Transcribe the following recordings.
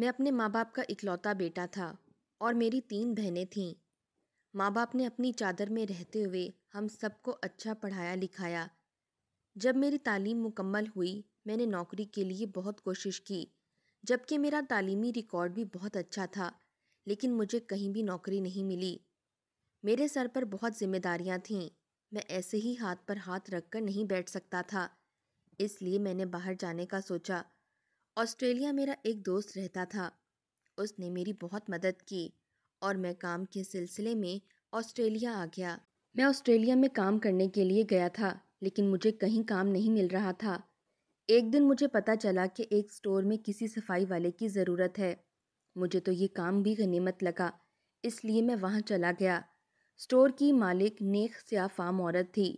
मैं अपने माँ बाप का इकलौता बेटा था और मेरी तीन बहनें थीं माँ बाप ने अपनी चादर में रहते हुए हम सबको अच्छा पढ़ाया लिखाया जब मेरी तालीम मुकम्मल हुई मैंने नौकरी के लिए बहुत कोशिश की जबकि मेरा तालीमी रिकॉर्ड भी बहुत अच्छा था लेकिन मुझे कहीं भी नौकरी नहीं मिली मेरे सर पर बहुत जिम्मेदारियां थीं मैं ऐसे ही हाथ पर हाथ रख कर नहीं बैठ सकता था इसलिए मैंने बाहर जाने का सोचा ऑस्ट्रेलिया मेरा एक दोस्त रहता था उसने मेरी बहुत मदद की और मैं काम के सिलसिले में ऑस्ट्रेलिया आ गया मैं ऑस्ट्रेलिया में काम करने के लिए गया था लेकिन मुझे कहीं काम नहीं मिल रहा था एक दिन मुझे पता चला कि एक स्टोर में किसी सफाई वाले की ज़रूरत है मुझे तो ये काम भी गनीमत लगा इसलिए मैं वहाँ चला गया स्टोर की मालिक नेक स्या फाम औरत थी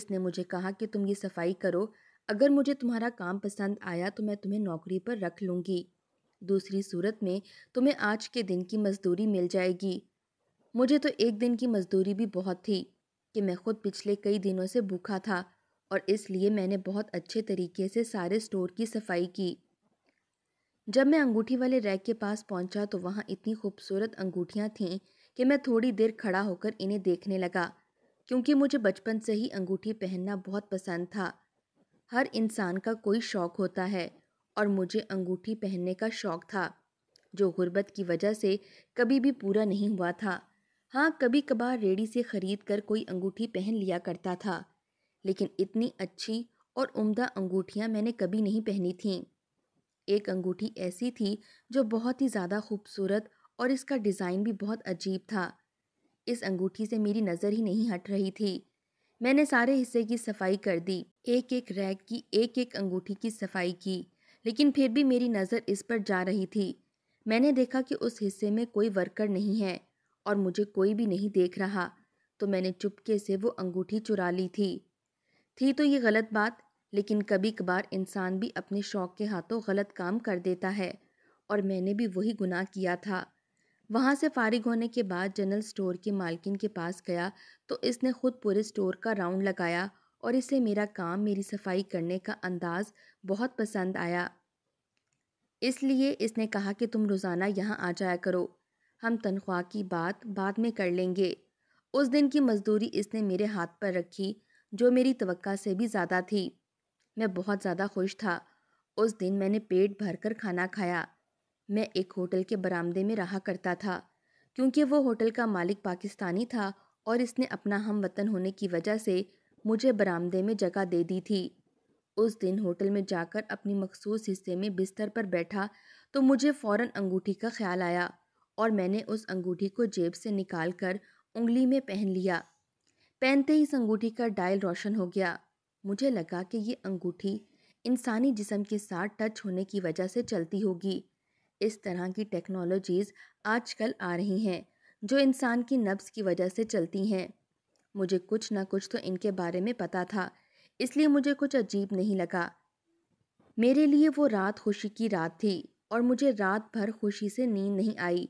इसने मुझे कहा कि तुम ये सफाई करो अगर मुझे तुम्हारा काम पसंद आया तो मैं तुम्हें नौकरी पर रख लूँगी दूसरी सूरत में तुम्हें आज के दिन की मजदूरी मिल जाएगी मुझे तो एक दिन की मजदूरी भी बहुत थी कि मैं खुद पिछले कई दिनों से भूखा था और इसलिए मैंने बहुत अच्छे तरीके से सारे स्टोर की सफाई की जब मैं अंगूठी वाले रैक के पास पहुंचा तो वहाँ इतनी खूबसूरत अंगूठियाँ थीं कि मैं थोड़ी देर खड़ा होकर इन्हें देखने लगा क्योंकि मुझे बचपन से ही अंगूठी पहनना बहुत पसंद था हर इंसान का कोई शौक़ होता है और मुझे अंगूठी पहनने का शौक़ था जो गुर्बत की वजह से कभी भी पूरा नहीं हुआ था हाँ कभी कभार रेडी से ख़रीद कर कोई अंगूठी पहन लिया करता था लेकिन इतनी अच्छी और उम्दा अंगूठियाँ मैंने कभी नहीं पहनी थीं एक अंगूठी ऐसी थी जो बहुत ही ज़्यादा खूबसूरत और इसका डिज़ाइन भी बहुत अजीब था इस अंगूठी से मेरी नज़र ही नहीं हट रही थी मैंने सारे हिस्से की सफाई कर दी एक एक रैक की एक एक अंगूठी की सफाई की लेकिन फिर भी मेरी नज़र इस पर जा रही थी मैंने देखा कि उस हिस्से में कोई वर्कर नहीं है और मुझे कोई भी नहीं देख रहा तो मैंने चुपके से वो अंगूठी चुरा ली थी थी तो ये गलत बात लेकिन कभी कभार इंसान भी अपने शौक़ के हाथों गलत काम कर देता है और मैंने भी वही गुनाह किया था वहाँ से फारिग होने के बाद जनरल स्टोर की मालकिन के पास गया तो इसने खुद पूरे स्टोर का राउंड लगाया और इसे मेरा काम मेरी सफाई करने का अंदाज़ बहुत पसंद आया इसलिए इसने कहा कि तुम रोज़ाना यहाँ आ जाया करो हम तनख्वाह की बात बाद में कर लेंगे उस दिन की मजदूरी इसने मेरे हाथ पर रखी जो मेरी तवक्का से भी ज़्यादा थी मैं बहुत ज़्यादा खुश था उस दिन मैंने पेट भरकर खाना खाया मैं एक होटल के बरामदे में रहा करता था क्योंकि वो होटल का मालिक पाकिस्तानी था और इसने अपना हम वतन होने की वजह से मुझे बरामदे में जगह दे दी थी उस दिन होटल में जाकर अपनी मखसूस हिस्से में बिस्तर पर बैठा तो मुझे फ़ौर अंगूठी का ख्याल आया और मैंने उस अंगूठी को जेब से निकाल कर उंगली में पहन लिया पहनते ही इस अंगूठी का डायल रोशन हो गया मुझे लगा कि ये अंगूठी इंसानी जिसम के साथ टच होने की वजह से चलती होगी इस तरह की टेक्नोलॉजीज़ आजकल आ रही हैं जो इंसान की नब्स की वजह से चलती हैं मुझे कुछ ना कुछ तो इनके बारे में पता था इसलिए मुझे कुछ अजीब नहीं लगा मेरे लिए वो रात खुशी की रात थी और मुझे रात भर खुशी से नींद नहीं आई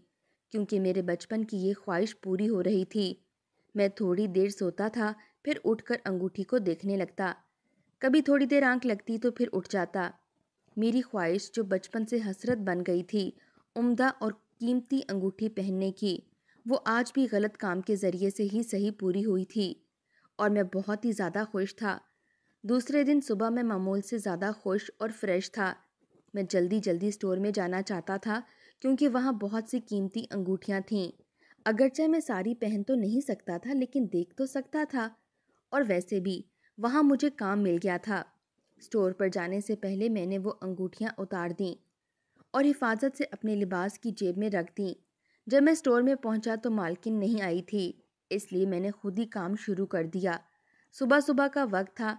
क्योंकि मेरे बचपन की ये ख्वाहिश पूरी हो रही थी मैं थोड़ी देर सोता था फिर उठकर अंगूठी को देखने लगता कभी थोड़ी देर आंख लगती तो फिर उठ जाता मेरी ख्वाहिश जो बचपन से हसरत बन गई थी उम्दा और कीमती अंगूठी पहनने की वो आज भी गलत काम के ज़रिए से ही सही पूरी हुई थी और मैं बहुत ही ज़्यादा खुश था दूसरे दिन सुबह मैं मामूल से ज़्यादा खुश और फ्रेश था मैं जल्दी जल्दी स्टोर में जाना चाहता था क्योंकि वहाँ बहुत सी कीमती अंगूठियाँ थीं अगरचे मैं साड़ी पहन तो नहीं सकता था लेकिन देख तो सकता था और वैसे भी वहाँ मुझे काम मिल गया था स्टोर पर जाने से पहले मैंने वो अंगूठियाँ उतार दीं और हिफाजत से अपने लिबास की जेब में रख दी जब मैं स्टोर में पहुंचा तो मालकिन नहीं आई थी इसलिए मैंने खुद ही काम शुरू कर दिया सुबह सुबह का वक्त था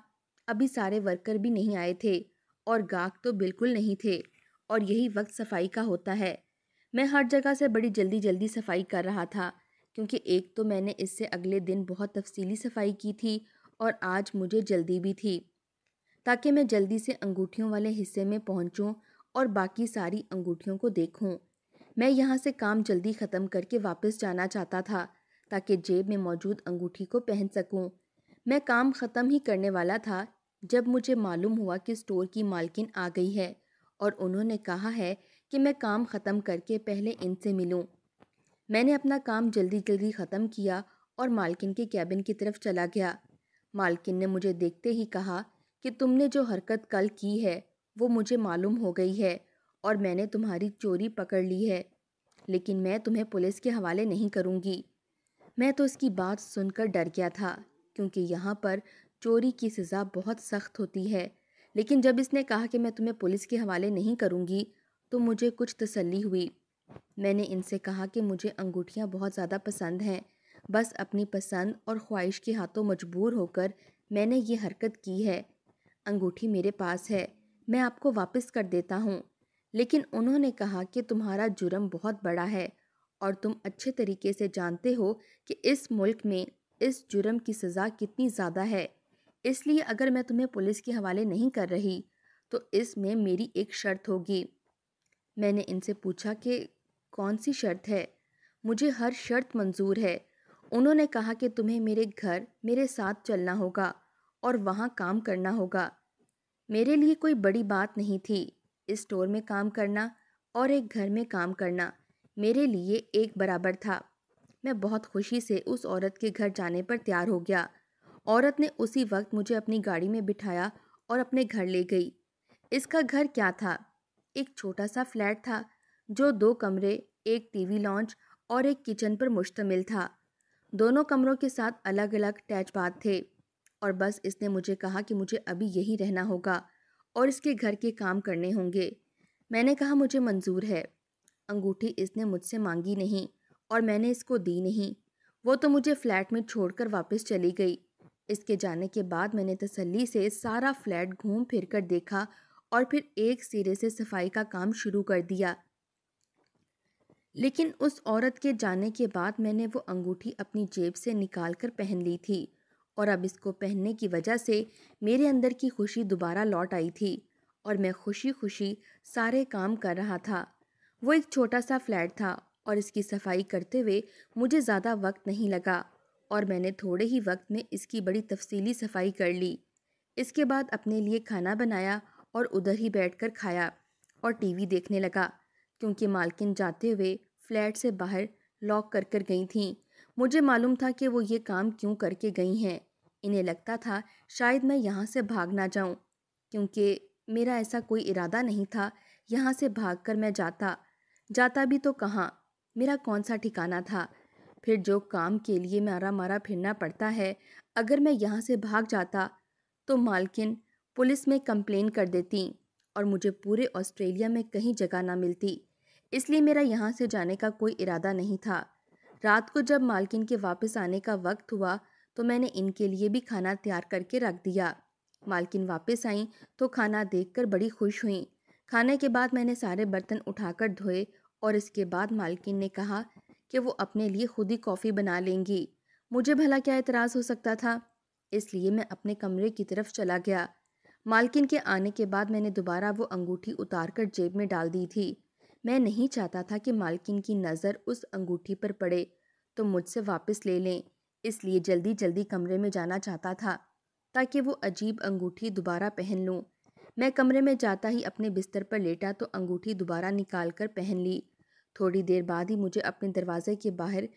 अभी सारे वर्कर भी नहीं आए थे और गाहक तो बिल्कुल नहीं थे और यही वक्त सफाई का होता है मैं हर जगह से बड़ी जल्दी जल्दी सफाई कर रहा था क्योंकि एक तो मैंने इससे अगले दिन बहुत तफसीली सफाई की थी और आज मुझे जल्दी भी थी ताकि मैं जल्दी से अंगूठियों वाले हिस्से में पहुंचूं और बाकी सारी अंगूठियों को देखूं। मैं यहाँ से काम जल्दी ख़त्म करके वापस जाना चाहता था ताकि जेब में मौजूद अंगूठी को पहन सकूं। मैं काम ख़त्म ही करने वाला था जब मुझे मालूम हुआ कि स्टोर की मालकिन आ गई है और उन्होंने कहा है कि मैं काम ख़त्म करके पहले इनसे मिलूँ मैंने अपना काम जल्दी जल्दी ख़त्म किया और मालकिन के कैबिन की तरफ चला गया मालकिन ने मुझे देखते ही कहा कि तुमने जो हरकत कल की है वो मुझे मालूम हो गई है और मैंने तुम्हारी चोरी पकड़ ली है लेकिन मैं तुम्हें पुलिस के हवाले नहीं करूँगी मैं तो इसकी बात सुनकर डर गया था क्योंकि यहाँ पर चोरी की सज़ा बहुत सख्त होती है लेकिन जब इसने कहा कि मैं तुम्हें पुलिस के हवाले नहीं करूँगी तो मुझे कुछ तसल्ली हुई मैंने इनसे कहा कि मुझे अंगूठियाँ बहुत ज़्यादा पसंद हैं बस अपनी पसंद और ख्वाहिश के हाथों मजबूर होकर मैंने ये हरकत की है अंगूठी मेरे पास है मैं आपको वापस कर देता हूँ लेकिन उन्होंने कहा कि तुम्हारा जुर्म बहुत बड़ा है और तुम अच्छे तरीके से जानते हो कि इस मुल्क में इस जुर्म की सज़ा कितनी ज़्यादा है इसलिए अगर मैं तुम्हें पुलिस के हवाले नहीं कर रही तो इसमें मेरी एक शर्त होगी मैंने इनसे पूछा कि कौन सी शर्त है मुझे हर शर्त मंजूर है उन्होंने कहा कि तुम्हें मेरे घर मेरे साथ चलना होगा और वहाँ काम करना होगा मेरे लिए कोई बड़ी बात नहीं थी इस स्टोर में काम करना और एक घर में काम करना मेरे लिए एक बराबर था मैं बहुत खुशी से उस औरत के घर जाने पर तैयार हो गया औरत ने उसी वक्त मुझे अपनी गाड़ी में बिठाया और अपने घर ले गई इसका घर क्या था एक छोटा सा फ्लैट था जो दो कमरे एक टीवी लॉन्च और एक किचन पर मुश्तमिल था दोनों कमरों के साथ अलग अलग अटैच बाथ थे और बस इसने मुझे कहा कि मुझे अभी यहीं रहना होगा और इसके घर के काम करने होंगे मैंने कहा मुझे मंजूर है अंगूठी इसने मुझसे मांगी नहीं और मैंने इसको दी नहीं वो तो मुझे फ्लैट में छोड़कर वापस चली गई इसके जाने के बाद मैंने तसल्ली से सारा फ्लैट घूम फिर कर देखा और फिर एक सिरे से सफाई का काम शुरू कर दिया लेकिन उस औरत के जाने के बाद मैंने वो अंगूठी अपनी जेब से निकाल कर पहन ली थी और अब इसको पहनने की वजह से मेरे अंदर की खुशी दोबारा लौट आई थी और मैं खुशी खुशी सारे काम कर रहा था वो एक छोटा सा फ्लैट था और इसकी सफाई करते हुए मुझे ज़्यादा वक्त नहीं लगा और मैंने थोड़े ही वक्त में इसकी बड़ी तफसीली सफाई कर ली इसके बाद अपने लिए खाना बनाया और उधर ही बैठकर खाया और टीवी देखने लगा क्योंकि मालकिन जाते हुए फ्लैट से बाहर लॉक कर कर गई थी मुझे मालूम था कि वो ये काम क्यों करके गई हैं इन्हें लगता था शायद मैं यहाँ से भाग ना जाऊँ क्योंकि मेरा ऐसा कोई इरादा नहीं था यहाँ से भाग कर मैं जाता जाता भी तो कहाँ मेरा कौन सा ठिकाना था फिर जो काम के लिए मारा मारा फिरना पड़ता है अगर मैं यहाँ से भाग जाता तो मालकिन पुलिस में कंप्लेन कर देती और मुझे पूरे ऑस्ट्रेलिया में कहीं जगह ना मिलती इसलिए मेरा यहाँ से जाने का कोई इरादा नहीं था रात को जब मालकिन के वापस आने का वक्त हुआ तो मैंने इनके लिए भी खाना तैयार करके रख दिया मालकिन वापस आई तो खाना देखकर बड़ी खुश हुई खाने के बाद मैंने सारे बर्तन उठाकर धोए और इसके बाद मालकिन ने कहा कि वो अपने लिए खुद ही कॉफ़ी बना लेंगी मुझे भला क्या एतराज़ हो सकता था इसलिए मैं अपने कमरे की तरफ चला गया मालकिन के आने के बाद मैंने दोबारा वो अंगूठी उतार कर जेब में डाल दी थी मैं नहीं चाहता था कि मालकिन की नज़र उस अंगूठी पर पड़े तो मुझसे वापस ले लें इसलिए जल्दी जल्दी कमरे में जाना चाहता था ताकि वो अजीब अंगूठी दोबारा पहन लूँ मैं कमरे में जाता ही अपने बिस्तर पर लेटा तो अंगूठी दोबारा निकाल कर पहन ली थोड़ी देर बाद ही मुझे अपने दरवाजे के बाहर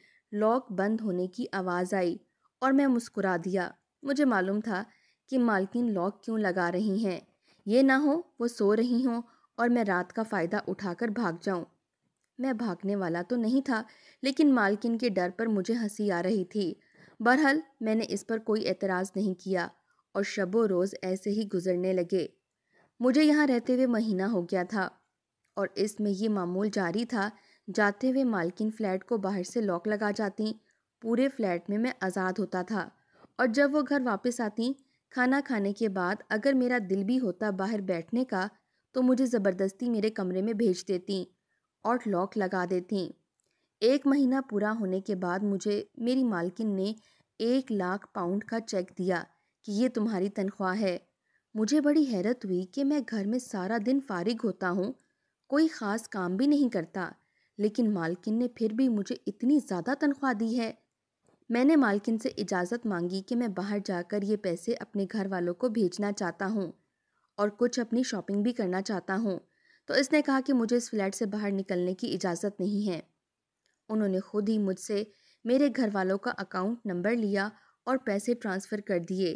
लॉक बंद होने की आवाज़ आई और मैं मुस्कुरा दिया मुझे मालूम था कि मालकिन लॉक क्यों लगा रही हैं ये ना हो वो सो रही हों और मैं रात का फ़ायदा उठाकर भाग जाऊं। मैं भागने वाला तो नहीं था लेकिन मालकिन के डर पर मुझे हंसी आ रही थी बहरहाल मैंने इस पर कोई एतराज़ नहीं किया और शबो रोज़ ऐसे ही गुजरने लगे मुझे यहाँ रहते हुए महीना हो गया था और इसमें ये मामूल जारी था जाते हुए मालकिन फ़्लैट को बाहर से लॉक लगा जाती पूरे फ्लैट में मैं आज़ाद होता था और जब वो घर वापस आती खाना खाने के बाद अगर मेरा दिल भी होता बाहर बैठने का तो मुझे ज़बरदस्ती मेरे कमरे में भेज देती और लॉक लगा देती एक महीना पूरा होने के बाद मुझे मेरी मालकिन ने एक लाख पाउंड का चेक दिया कि ये तुम्हारी तनख्वाह है मुझे बड़ी हैरत हुई कि मैं घर में सारा दिन फारिग होता हूँ कोई ख़ास काम भी नहीं करता लेकिन मालकिन ने फिर भी मुझे इतनी ज़्यादा तनख्वाह दी है मैंने मालकिन से इजाज़त मांगी कि मैं बाहर जाकर ये पैसे अपने घर वालों को भेजना चाहता हूँ और कुछ अपनी शॉपिंग भी करना चाहता हूँ तो इसने कहा कि मुझे इस फ्लैट से बाहर निकलने की इजाज़त नहीं है उन्होंने खुद ही मुझसे मेरे घर वालों का अकाउंट नंबर लिया और पैसे ट्रांसफ़र कर दिए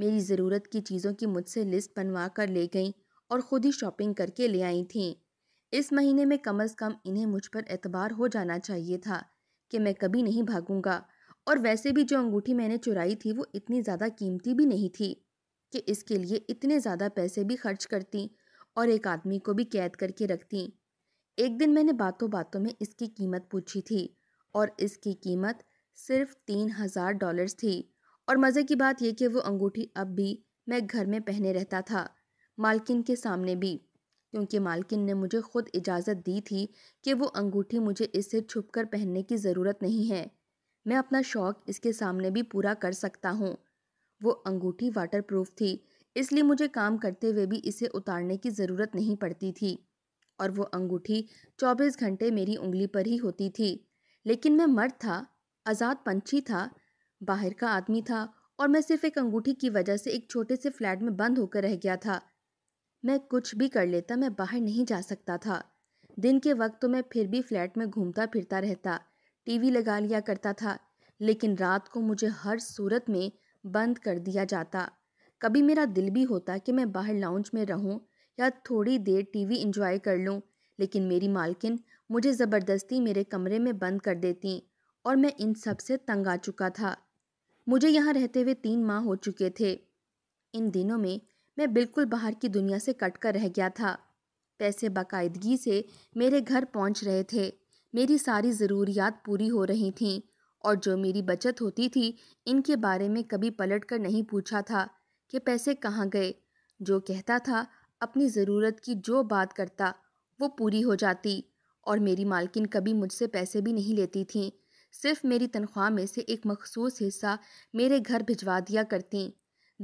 मेरी ज़रूरत की चीज़ों की मुझसे लिस्ट बनवा कर ले गईं और ख़ुद ही शॉपिंग करके ले आई थीं इस महीने में कम अज़ कम इन्हें मुझ पर एतबार हो जाना चाहिए था कि मैं कभी नहीं भागूंगा और वैसे भी जो अंगूठी मैंने चुराई थी वो इतनी ज़्यादा कीमती भी नहीं थी कि इसके लिए इतने ज़्यादा पैसे भी खर्च करती और एक आदमी को भी कैद करके रखती एक दिन मैंने बातों बातों में इसकी कीमत पूछी थी और इसकी कीमत सिर्फ तीन हज़ार डॉलर्स थी और मज़े की बात यह कि वो अंगूठी अब भी मैं घर में पहने रहता था मालकिन के सामने भी क्योंकि मालकिन ने मुझे खुद इजाज़त दी थी कि वो अंगूठी मुझे इससे छुप कर पहनने की ज़रूरत नहीं है मैं अपना शौक़ इसके सामने भी पूरा कर सकता हूँ वो अंगूठी वाटरप्रूफ थी इसलिए मुझे काम करते हुए भी इसे उतारने की ज़रूरत नहीं पड़ती थी और वो अंगूठी 24 घंटे मेरी उंगली पर ही होती थी लेकिन मैं मर्द था आज़ाद पंछी था बाहर का आदमी था और मैं सिर्फ एक अंगूठी की वजह से एक छोटे से फ्लैट में बंद होकर रह गया था मैं कुछ भी कर लेता मैं बाहर नहीं जा सकता था दिन के वक्त तो मैं फिर भी फ्लैट में घूमता फिरता रहता टीवी लगा लिया करता था लेकिन रात को मुझे हर सूरत में बंद कर दिया जाता कभी मेरा दिल भी होता कि मैं बाहर लाउंज में रहूं या थोड़ी देर टीवी एंजॉय कर लूं लेकिन मेरी मालकिन मुझे ज़बरदस्ती मेरे कमरे में बंद कर देती और मैं इन सब से तंग आ चुका था मुझे यहाँ रहते हुए तीन माह हो चुके थे इन दिनों में मैं बिल्कुल बाहर की दुनिया से कट कर रह गया था पैसे बाकायदगी से मेरे घर पहुँच रहे थे मेरी सारी ज़रूरियात पूरी हो रही थीं और जो मेरी बचत होती थी इनके बारे में कभी पलट कर नहीं पूछा था कि पैसे कहाँ गए जो कहता था अपनी ज़रूरत की जो बात करता वो पूरी हो जाती और मेरी मालकिन कभी मुझसे पैसे भी नहीं लेती थी सिर्फ मेरी तनख्वाह में से एक मखसूस हिस्सा मेरे घर भिजवा दिया करती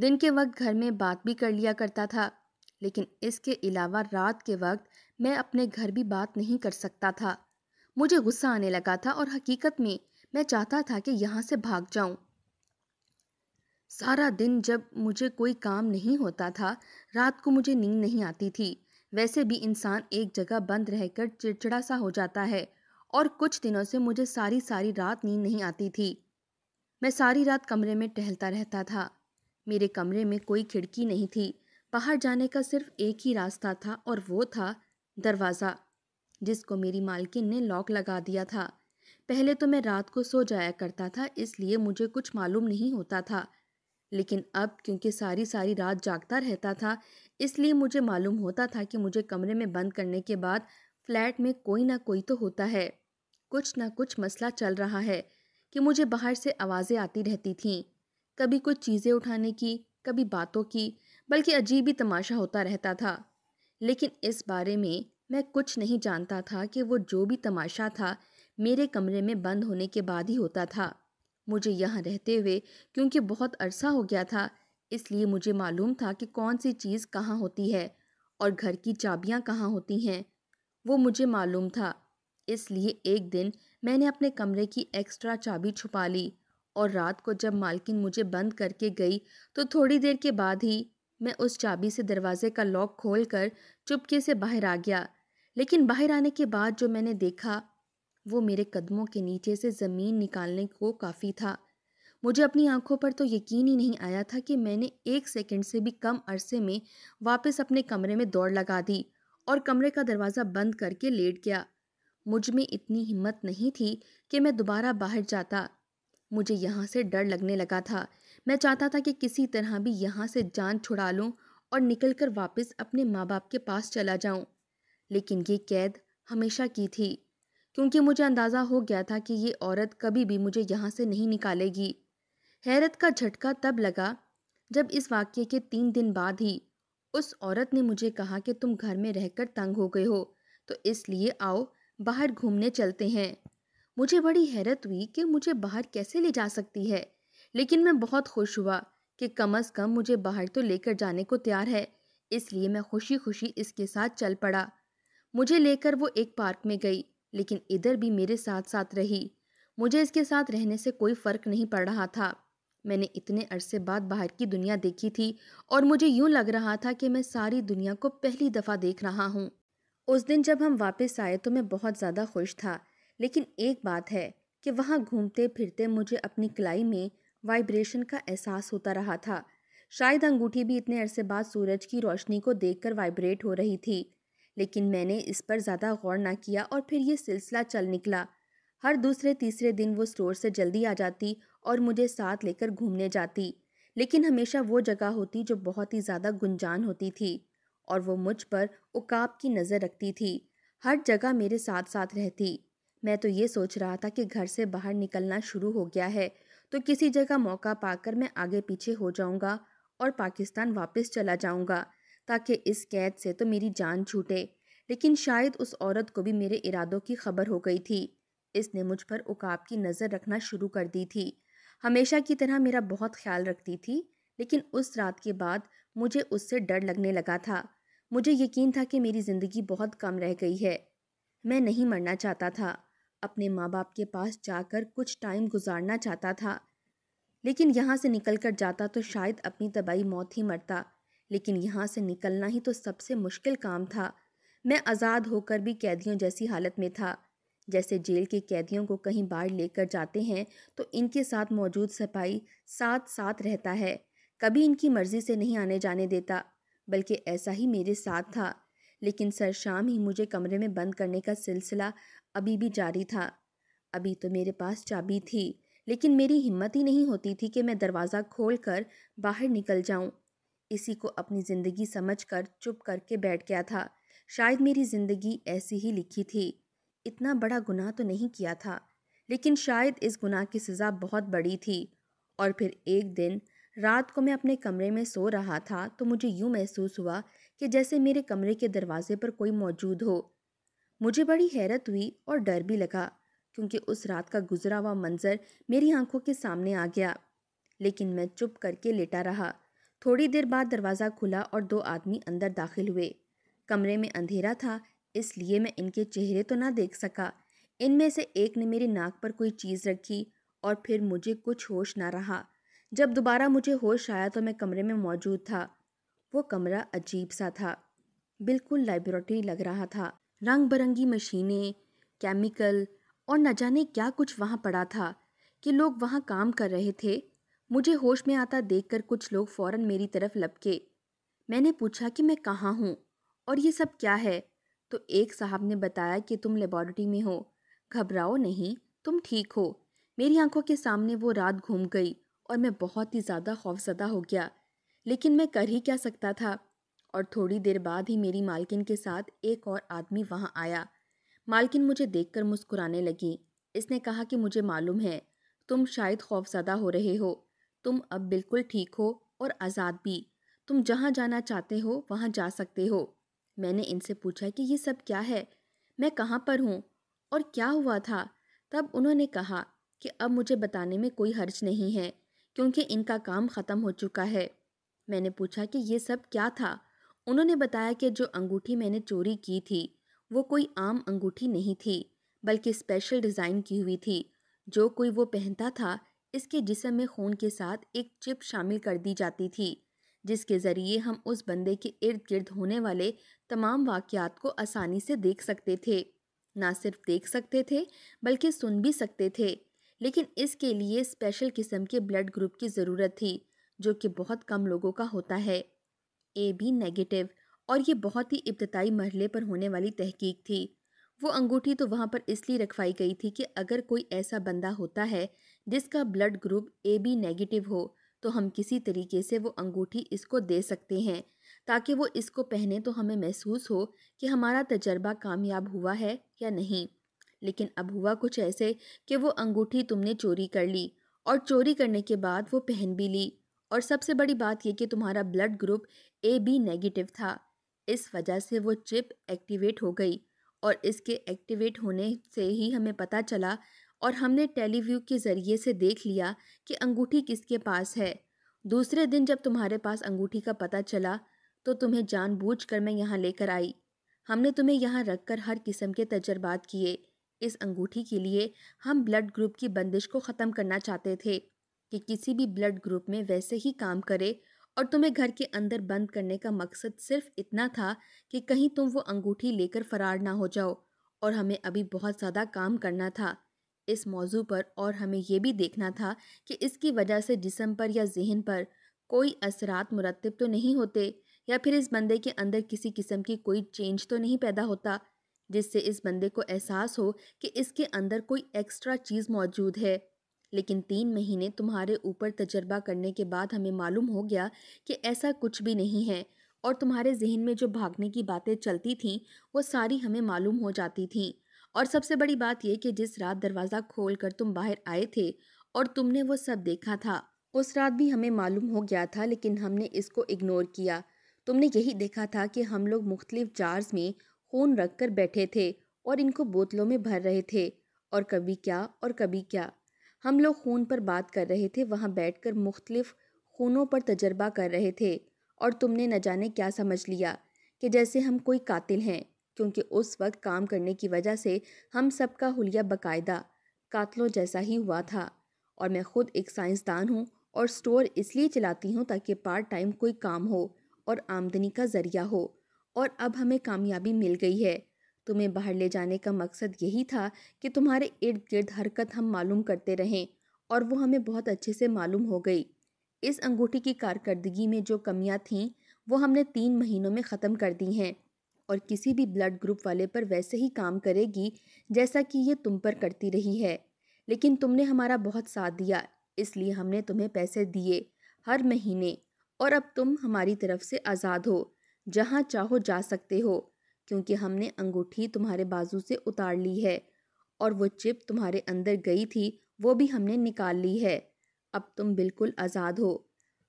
दिन के वक्त घर में बात भी कर लिया करता था लेकिन इसके अलावा रात के वक्त मैं अपने घर भी बात नहीं कर सकता था मुझे गुस्सा आने लगा था और हकीकत में मैं चाहता था कि यहाँ से भाग जाऊँ सारा दिन जब मुझे कोई काम नहीं होता था रात को मुझे नींद नहीं आती थी वैसे भी इंसान एक जगह बंद रहकर चिड़चिड़ा सा हो जाता है और कुछ दिनों से मुझे सारी सारी रात नींद नहीं आती थी मैं सारी रात कमरे में टहलता रहता था मेरे कमरे में कोई खिड़की नहीं थी बाहर जाने का सिर्फ एक ही रास्ता था और वो था दरवाज़ा जिसको मेरी मालकिन ने लॉक लगा दिया था पहले तो मैं रात को सो जाया करता था इसलिए मुझे कुछ मालूम नहीं होता था लेकिन अब क्योंकि सारी सारी रात जागता रहता था इसलिए मुझे मालूम होता था कि मुझे कमरे में बंद करने के बाद फ्लैट में कोई ना कोई तो होता है कुछ ना कुछ मसला चल रहा है कि मुझे बाहर से आवाज़ें आती रहती थीं कभी कुछ चीज़ें उठाने की कभी बातों की बल्कि अजीब ही तमाशा होता रहता था लेकिन इस बारे में मैं कुछ नहीं जानता था कि वो जो भी तमाशा था मेरे कमरे में बंद होने के बाद ही होता था मुझे यहाँ रहते हुए क्योंकि बहुत अरसा हो गया था इसलिए मुझे मालूम था कि कौन सी चीज़ कहाँ होती है और घर की चाबियाँ कहाँ होती हैं वो मुझे मालूम था इसलिए एक दिन मैंने अपने कमरे की एक्स्ट्रा चाबी छुपा ली और रात को जब मालकिन मुझे बंद करके गई तो थोड़ी देर के बाद ही मैं उस चाबी से दरवाजे का लॉक खोलकर चुपके से बाहर आ गया लेकिन बाहर आने के बाद जो मैंने देखा वो मेरे कदमों के नीचे से ज़मीन निकालने को काफ़ी था मुझे अपनी आंखों पर तो यकीन ही नहीं आया था कि मैंने एक सेकंड से भी कम अरसे में वापस अपने कमरे में दौड़ लगा दी और कमरे का दरवाज़ा बंद करके लेट गया मुझ में इतनी हिम्मत नहीं थी कि मैं दोबारा बाहर जाता मुझे यहाँ से डर लगने लगा था मैं चाहता था कि किसी तरह भी यहाँ से जान छुड़ा लूँ और निकल कर वापस अपने माँ बाप के पास चला जाऊँ लेकिन ये कैद हमेशा की थी क्योंकि मुझे अंदाज़ा हो गया था कि ये औरत कभी भी मुझे यहाँ से नहीं निकालेगी हैरत का झटका तब लगा जब इस वाक्य के तीन दिन बाद ही उस औरत ने मुझे कहा कि तुम घर में रहकर तंग हो गए हो तो इसलिए आओ बाहर घूमने चलते हैं मुझे बड़ी हैरत हुई कि मुझे बाहर कैसे ले जा सकती है लेकिन मैं बहुत खुश हुआ कि कम अज़ कम मुझे बाहर तो लेकर जाने को तैयार है इसलिए मैं खुशी खुशी इसके साथ चल पड़ा मुझे लेकर वो एक पार्क में गई लेकिन इधर भी मेरे साथ साथ रही मुझे इसके साथ रहने से कोई फ़र्क नहीं पड़ रहा था मैंने इतने अरसे बाद बाहर की दुनिया देखी थी और मुझे यूं लग रहा था कि मैं सारी दुनिया को पहली दफ़ा देख रहा हूँ उस दिन जब हम वापस आए तो मैं बहुत ज़्यादा खुश था लेकिन एक बात है कि वहाँ घूमते फिरते मुझे अपनी कलाई में वाइब्रेशन का एहसास होता रहा था शायद अंगूठी भी इतने अरसे बाद सूरज की रोशनी को देख वाइब्रेट हो रही थी लेकिन मैंने इस पर ज़्यादा गौर ना किया और फिर ये सिलसिला चल निकला हर दूसरे तीसरे दिन वो स्टोर से जल्दी आ जाती और मुझे साथ लेकर घूमने जाती लेकिन हमेशा वो जगह होती जो बहुत ही ज़्यादा गुंजान होती थी और वो मुझ पर उकाब की नज़र रखती थी हर जगह मेरे साथ साथ रहती मैं तो ये सोच रहा था कि घर से बाहर निकलना शुरू हो गया है तो किसी जगह मौका पाकर मैं आगे पीछे हो जाऊंगा और पाकिस्तान वापस चला जाऊंगा ताकि इस कैद से तो मेरी जान छूटे लेकिन शायद उस औरत को भी मेरे इरादों की खबर हो गई थी इसने मुझ पर उकाब की नज़र रखना शुरू कर दी थी हमेशा की तरह मेरा बहुत ख्याल रखती थी लेकिन उस रात के बाद मुझे उससे डर लगने लगा था मुझे यकीन था कि मेरी ज़िंदगी बहुत कम रह गई है मैं नहीं मरना चाहता था अपने माँ बाप के पास जाकर कुछ टाइम गुजारना चाहता था लेकिन यहाँ से निकल कर जाता तो शायद अपनी तबाही मौत ही मरता लेकिन यहाँ से निकलना ही तो सबसे मुश्किल काम था मैं आज़ाद होकर भी कैदियों जैसी हालत में था जैसे जेल के कैदियों को कहीं बाहर लेकर जाते हैं तो इनके साथ मौजूद सिपाही साथ साथ रहता है कभी इनकी मर्ज़ी से नहीं आने जाने देता बल्कि ऐसा ही मेरे साथ था लेकिन सर शाम ही मुझे कमरे में बंद करने का सिलसिला अभी भी जारी था अभी तो मेरे पास चाबी थी लेकिन मेरी हिम्मत ही नहीं होती थी कि मैं दरवाज़ा खोल कर बाहर निकल जाऊँ इसी को अपनी ज़िंदगी समझकर चुप करके बैठ गया था शायद मेरी ज़िंदगी ऐसी ही लिखी थी इतना बड़ा गुनाह तो नहीं किया था लेकिन शायद इस गुनाह की सज़ा बहुत बड़ी थी और फिर एक दिन रात को मैं अपने कमरे में सो रहा था तो मुझे यूँ महसूस हुआ कि जैसे मेरे कमरे के दरवाजे पर कोई मौजूद हो मुझे बड़ी हैरत हुई और डर भी लगा क्योंकि उस रात का गुजरा हुआ मंजर मेरी आंखों के सामने आ गया लेकिन मैं चुप करके लेटा रहा थोड़ी देर बाद दरवाज़ा खुला और दो आदमी अंदर दाखिल हुए कमरे में अंधेरा था इसलिए मैं इनके चेहरे तो ना देख सका इनमें से एक ने मेरी नाक पर कोई चीज़ रखी और फिर मुझे कुछ होश ना रहा जब दोबारा मुझे होश आया तो मैं कमरे में मौजूद था वो कमरा अजीब सा था बिल्कुल लाइब्रेटरी लग रहा था रंग बिरंगी मशीनें केमिकल और न जाने क्या कुछ वहाँ पड़ा था कि लोग वहाँ काम कर रहे थे मुझे होश में आता देखकर कुछ लोग फौरन मेरी तरफ लपके मैंने पूछा कि मैं कहाँ हूँ और ये सब क्या है तो एक साहब ने बताया कि तुम लेबॉरेटरी में हो घबराओ नहीं तुम ठीक हो मेरी आंखों के सामने वो रात घूम गई और मैं बहुत ही ज़्यादा खौफजदा हो गया लेकिन मैं कर ही क्या सकता था और थोड़ी देर बाद ही मेरी मालकिन के साथ एक और आदमी वहाँ आया मालकिन मुझे देख मुस्कुराने लगी इसने कहा कि मुझे मालूम है तुम शायद खौफजदा हो रहे हो तुम अब बिल्कुल ठीक हो और आज़ाद भी तुम जहाँ जाना चाहते हो वहाँ जा सकते हो मैंने इनसे पूछा कि ये सब क्या है मैं कहाँ पर हूँ और क्या हुआ था तब उन्होंने कहा कि अब मुझे बताने में कोई हर्ज नहीं है क्योंकि इनका काम ख़त्म हो चुका है मैंने पूछा कि ये सब क्या था उन्होंने बताया कि जो अंगूठी मैंने चोरी की थी वो कोई आम अंगूठी नहीं थी बल्कि स्पेशल डिज़ाइन की हुई थी जो कोई वो पहनता था इसके जिसम में खून के साथ एक चिप शामिल कर दी जाती थी जिसके ज़रिए हम उस बंदे के इर्द गिर्द होने वाले तमाम वाक़ात को आसानी से देख सकते थे ना सिर्फ देख सकते थे बल्कि सुन भी सकते थे लेकिन इसके लिए स्पेशल किस्म के ब्लड ग्रुप की ज़रूरत थी जो कि बहुत कम लोगों का होता है ए बी नेगेटिव और ये बहुत ही इब्तदाई मरहले पर होने वाली तहकीक थी वो अंगूठी तो वहाँ पर इसलिए रखवाई गई थी कि अगर कोई ऐसा बंदा होता है जिसका blood group A B negative हो तो हम किसी तरीके से वो अंगूठी इसको दे सकते हैं ताकि वो इसको पहने तो हमें महसूस हो कि हमारा तजर्बा कामयाब हुआ है या नहीं लेकिन अब हुआ कुछ ऐसे कि वो अंगूठी तुमने चोरी कर ली और चोरी करने के बाद वो पहन भी ली और सबसे बड़ी बात यह कि तुम्हारा blood group A B negative था इस वजह से वो चिप एक्टिवेट हो गई और इसके एक्टिवेट होने से ही हमें पता चला और हमने टेलीव्यू के ज़रिए से देख लिया कि अंगूठी किसके पास है दूसरे दिन जब तुम्हारे पास अंगूठी का पता चला तो तुम्हें जानबूझ कर मैं यहाँ लेकर आई हमने तुम्हें यहाँ रखकर हर किस्म के तजर्बात किए इस अंगूठी के लिए हम ब्लड ग्रुप की बंदिश को ख़त्म करना चाहते थे कि किसी भी ब्लड ग्रुप में वैसे ही काम करे और तुम्हें घर के अंदर बंद करने का मकसद सिर्फ इतना था कि कहीं तुम वो अंगूठी लेकर फरार ना हो जाओ और हमें अभी बहुत ज़्यादा काम करना था इस मौजू पर और हमें यह भी देखना था कि इसकी वजह से जिसम पर या जहन पर कोई असरात मुरतब तो नहीं होते या फिर इस बंदे के अंदर किसी किस्म की कोई चेंज तो नहीं पैदा होता जिससे इस बंदे को एहसास हो कि इसके अंदर कोई एक्स्ट्रा चीज़ मौजूद है लेकिन तीन महीने तुम्हारे ऊपर तजर्बा करने के बाद हमें मालूम हो गया कि ऐसा कुछ भी नहीं है और तुम्हारे जहन में जो भागने की बातें चलती थीं वो सारी हमें मालूम हो जाती थीं और सबसे बड़ी बात यह कि जिस रात दरवाज़ा खोल कर तुम बाहर आए थे और तुमने वो सब देखा था उस रात भी हमें मालूम हो गया था लेकिन हमने इसको इग्नोर किया तुमने यही देखा था कि हम लोग मुख्तलिफ जार्स में खून रख कर बैठे थे और इनको बोतलों में भर रहे थे और कभी क्या और कभी क्या हम लोग खून पर बात कर रहे थे वहाँ बैठ कर मुख्तलिफ खूनों पर तजर्बा कर रहे थे और तुमने न जाने क्या समझ लिया कि जैसे हम कोई कातिल हैं क्योंकि उस वक्त काम करने की वजह से हम सबका हुलिया बाकायदा कातलों जैसा ही हुआ था और मैं खुद एक साइंसदान हूँ और स्टोर इसलिए चलाती हूँ ताकि पार्ट टाइम कोई काम हो और आमदनी का ज़रिया हो और अब हमें कामयाबी मिल गई है तुम्हें बाहर ले जाने का मकसद यही था कि तुम्हारे इर्द गिर्द हरकत हम मालूम करते रहें और वो हमें बहुत अच्छे से मालूम हो गई इस अंगूठी की कारकर्दगी में जो कमियाँ थीं वो हमने तीन महीनों में ख़त्म कर दी हैं और किसी भी ब्लड ग्रुप वाले पर वैसे ही काम करेगी जैसा कि ये तुम पर करती रही है लेकिन तुमने हमारा बहुत साथ दिया इसलिए हमने तुम्हें पैसे दिए हर महीने और अब तुम हमारी तरफ से आज़ाद हो जहाँ चाहो जा सकते हो क्योंकि हमने अंगूठी तुम्हारे बाजू से उतार ली है और वो चिप तुम्हारे अंदर गई थी वो भी हमने निकाल ली है अब तुम बिल्कुल आज़ाद हो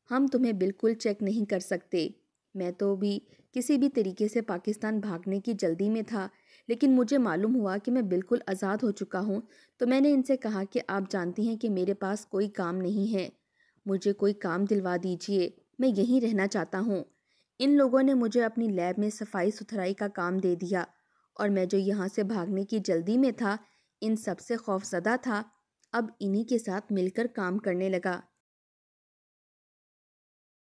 हम तुम्हें बिल्कुल चेक नहीं कर सकते मैं तो भी किसी भी तरीके से पाकिस्तान भागने की जल्दी में था लेकिन मुझे मालूम हुआ कि मैं बिल्कुल आज़ाद हो चुका हूँ तो मैंने इनसे कहा कि आप जानती हैं कि मेरे पास कोई काम नहीं है मुझे कोई काम दिलवा दीजिए मैं यहीं रहना चाहता हूँ इन लोगों ने मुझे अपनी लैब में सफाई सुथराई का काम दे दिया और मैं जो यहाँ से भागने की जल्दी में था इन सबसे खौफजदा था अब इन्हीं के साथ मिलकर काम करने लगा